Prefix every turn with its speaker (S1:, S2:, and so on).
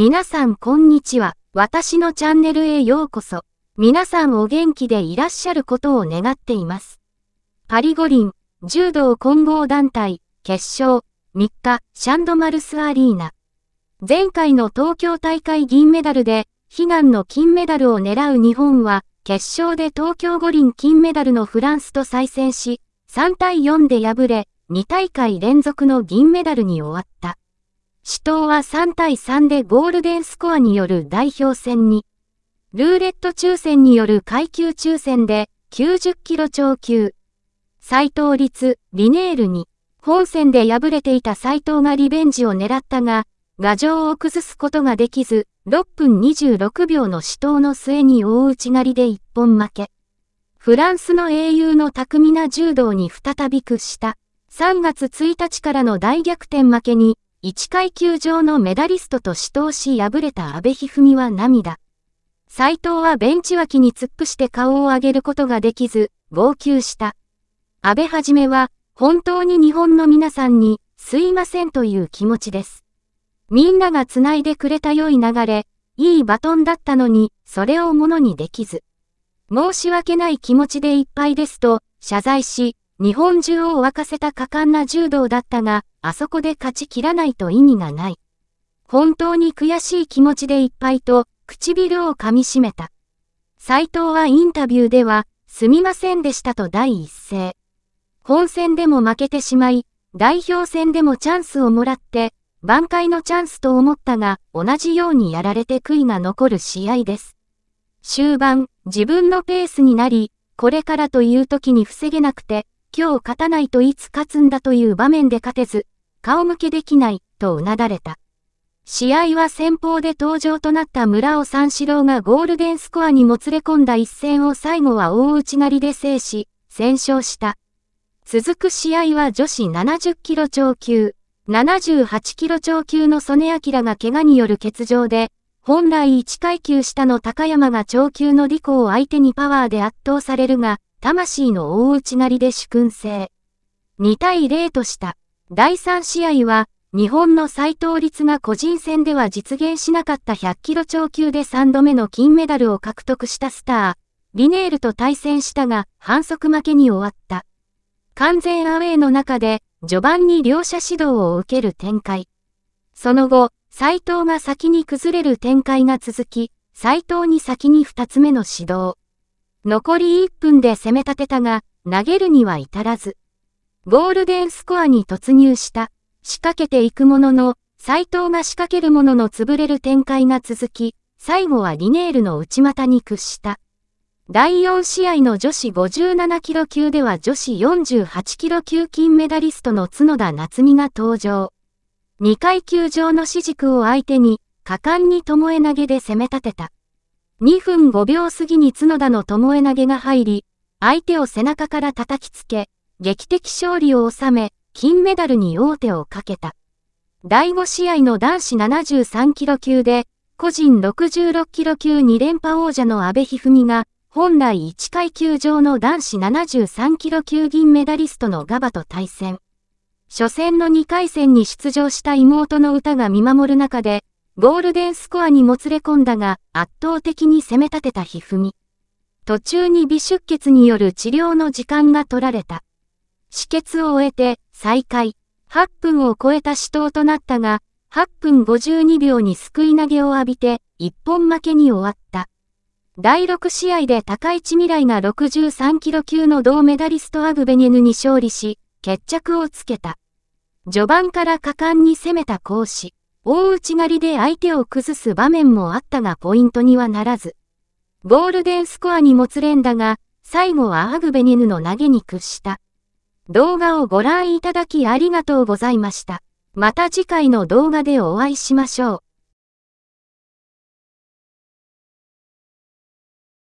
S1: 皆さんこんにちは。私のチャンネルへようこそ。皆さんお元気でいらっしゃることを願っています。パリ五輪、柔道混合団体、決勝、3日、シャンドマルスアリーナ。前回の東京大会銀メダルで、悲願の金メダルを狙う日本は、決勝で東京五輪金メダルのフランスと再戦し、3対4で敗れ、2大会連続の銀メダルに終わった。死闘は3対3でゴールデンスコアによる代表戦に、ルーレット抽選による階級抽選で90キロ超級、斎藤率、リネールに、本戦で敗れていた斎藤がリベンジを狙ったが、牙城を崩すことができず、6分26秒の死闘の末に大内刈りで一本負け。フランスの英雄の巧みな柔道に再び屈した。3月1日からの大逆転負けに、1階級上のメダリストと死闘し敗れた阿部一二三は涙。斎藤はベンチ脇に突っ伏して顔を上げることができず、号泣した。安倍はじめは、本当に日本の皆さんに、すいませんという気持ちです。みんなが繋いでくれた良い流れ、いいバトンだったのに、それをものにできず。申し訳ない気持ちでいっぱいですと、謝罪し、日本中を沸かせた果敢な柔道だったが、あそこで勝ち切らないと意味がない。本当に悔しい気持ちでいっぱいと、唇を噛みしめた。斎藤はインタビューでは、すみませんでしたと第一声。本戦でも負けてしまい、代表戦でもチャンスをもらって、挽回のチャンスと思ったが、同じようにやられて悔いが残る試合です。終盤、自分のペースになり、これからという時に防げなくて、今日勝たないといつ勝つんだという場面で勝てず、顔向けできない、とうなだれた。試合は先方で登場となった村尾三四郎がゴールデンスコアにもつれ込んだ一戦を最後は大内刈りで制し、戦勝した。続く試合は女子70キロ超級、78キロ超級の曽根明が怪我による欠場で、本来1階級下の高山が超級のリコを相手にパワーで圧倒されるが、魂の大内刈りで主君制。2対0とした。第3試合は、日本の斉藤率が個人戦では実現しなかった100キロ超級で3度目の金メダルを獲得したスター、リネールと対戦したが、反則負けに終わった。完全アウェイの中で、序盤に両者指導を受ける展開。その後、斉藤が先に崩れる展開が続き、斉藤に先に2つ目の指導。残り1分で攻め立てたが、投げるには至らず。ゴールデンスコアに突入した。仕掛けていくものの、斎藤が仕掛けるものの潰れる展開が続き、最後はリネールの内股に屈した。第4試合の女子57キロ級では女子48キロ級金メダリストの角田夏美が登場。2階級上の指軸を相手に、果敢に巴投げで攻め立てた。2分5秒過ぎに角田の巴投げが入り、相手を背中から叩きつけ、劇的勝利を収め、金メダルに王手をかけた。第5試合の男子73キロ級で、個人66キロ級2連覇王者の安部一二みが、本来1階級上の男子73キロ級銀メダリストのガバと対戦。初戦の2回戦に出場した妹の歌が見守る中で、ゴールデンスコアにもつれ込んだが、圧倒的に攻め立てたひふみ。途中に微出血による治療の時間が取られた。止血を終えて、再開。8分を超えた死闘となったが、8分52秒に救い投げを浴びて、一本負けに終わった。第6試合で高市未来が63キロ級の銅メダリストアグベニェヌに勝利し、決着をつけた。序盤から果敢に攻めた講師。大内刈りで相手を崩す場面もあったがポイントにはならず、ゴールデンスコアにもつれんだが、最後はアグベニヌの投げに屈した。動画をご覧いただきありがとうございました。また次回の動画でお会いしましょう。